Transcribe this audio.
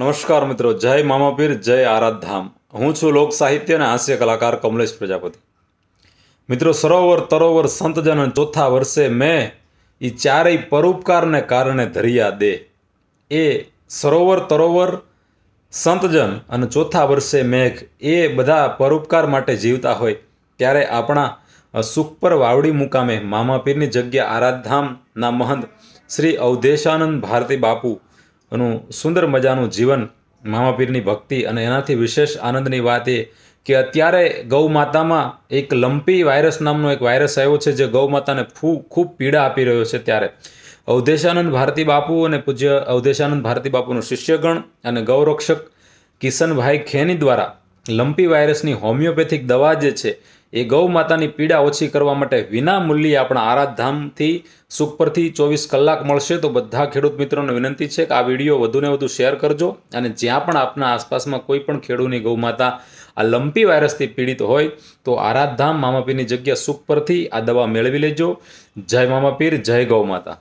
નમસ્કાર મિત્રો જય મામાપીર જય આરાધધામ હું છું લોક સાહિત્ય અને હાસ્ય કલાકાર કમલેશ પ્રજાપતિ મિત્રો સરોવર તરોવર સંતજન ચોથા વર્ષે મેં એ ચારેય પરોપકારને કારણે ધરિયા દે એ સરોવર તરોવર સંતજન અને ચોથા વર્ષે મેઘ એ બધા પરોપકાર માટે જીવતા હોય ત્યારે આપણા સુખપર વાવડી મુકામે મામાપીરની જગ્યા આરાધધામના મહંત શ્રી અવધેશાનંદ ભારતી બાપુ નું સુંદર મજાનું જીવન મહાપીરની ભક્તિ અને એનાથી વિશેષ આનંદની વાત એ કે અત્યારે ગૌ માતામાં એક લંપી વાયરસ નામનો એક વાયરસ આવ્યો છે જે ગૌ માતાને ખૂબ પીડા આપી રહ્યો છે ત્યારે અવધેશાનંદ ભારતી બાપુ અને પૂજ્ય અવધેશાનંદ ભારતી બાપુનું શિષ્યગણ અને ગૌરક્ષક કિશનભાઈ ખેની દ્વારા લંપી વાયરસની હોમિયોપેથિક દવા જે છે એ ગૌ માતાની પીડા ઓછી કરવા માટે વિના મૂલ્યે આપણા આરાધધામથી સુખ પરથી ચોવીસ કલાક મળશે તો બધા ખેડૂત મિત્રોને વિનંતી છે કે આ વિડીયો વધુને વધુ શેર કરજો અને જ્યાં પણ આપના આસપાસમાં કોઈ પણ ખેડૂની ગૌ માતા આ લંપી વાયરસથી પીડિત હોય તો આરાધધામ મામાપીરની જગ્યા સુખ પરથી આ દવા મેળવી લેજો જય મામાપીર જય ગૌ માતા